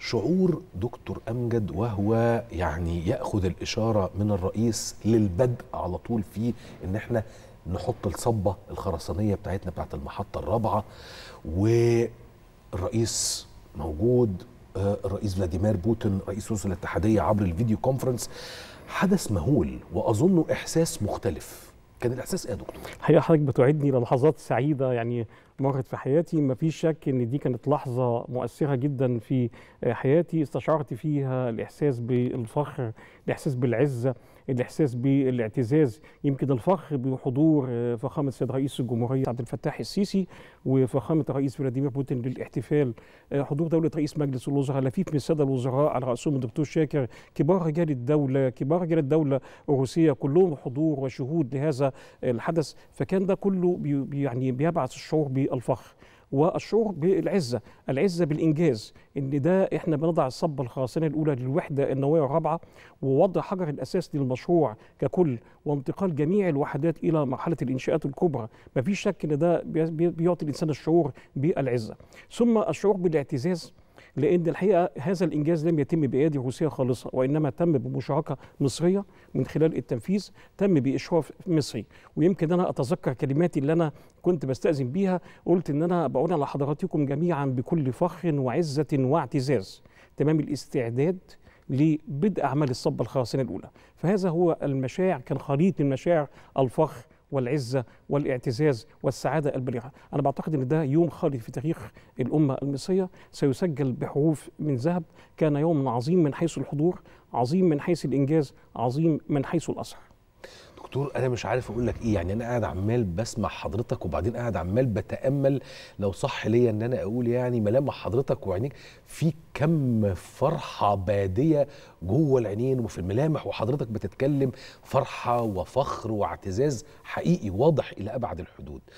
شعور دكتور امجد وهو يعني ياخذ الاشاره من الرئيس للبدء على طول في ان احنا نحط الصبه الخرسانيه بتاعتنا بتاعت المحطه الرابعه والرئيس موجود آه، الرئيس فلاديمير بوتين رئيس روسيا الاتحاديه عبر الفيديو كونفرنس حدث مهول واظنه احساس مختلف كان الاحساس ايه يا دكتور؟ الحقيقه حضرتك بتعدني للحظات سعيده يعني مرت في حياتي ما فيش شك ان دي كانت لحظه مؤثره جدا في حياتي استشعرت فيها الاحساس بالفخر الاحساس بالعزه الاحساس بالاعتزاز يمكن الفخر بحضور فخامه السيد رئيس الجمهوريه عبد الفتاح السيسي وفخامه الرئيس فلاديمير بوتين للاحتفال حضور دوله رئيس مجلس الوزراء لفيف من الساده الوزراء على راسهم الدكتور شاكر كبار رجال الدوله كبار رجال الدوله الروسيه كلهم حضور وشهود لهذا الحدث فكان ده كله بي يعني بيبعث الشعور بالفخر والشعور بالعزه، العزه بالانجاز ان ده احنا بنضع الصب الخرسانه الاولى للوحده النوويه الرابعه ووضع حجر الاساس للمشروع ككل وانتقال جميع الوحدات الى مرحله الانشاءات الكبرى، ما فيش شك ان ده بيعطي الانسان الشعور بالعزه. ثم الشعور بالاعتزاز لأن الحقيقة هذا الإنجاز لم يتم بأيادي روسية خالصة وإنما تم بمشاركة مصرية من خلال التنفيذ تم بإشراف مصري ويمكن أنا أتذكر كلماتي اللي أنا كنت بستأذن بيها قلت إن أنا بقول على حضراتكم جميعا بكل فخر وعزة واعتزاز تمام الاستعداد لبدء أعمال الصب الخرسانة الأولى فهذا هو المشاعر كان خليط من مشاعر الفخر والعزه والاعتزاز والسعاده البليغة انا بعتقد ان ده يوم خالد في تاريخ الامه المصريه سيسجل بحروف من ذهب كان يوم عظيم من حيث الحضور عظيم من حيث الانجاز عظيم من حيث الاثر دكتور انا مش عارف اقول لك ايه يعني انا قاعد عمال بسمع حضرتك وبعدين قاعد عمال بتامل لو صح ليا ان انا اقول يعني ملامح حضرتك وعينيك في كم فرحه باديه جوه العينين وفي الملامح وحضرتك بتتكلم فرحه وفخر واعتزاز حقيقي واضح الى ابعد الحدود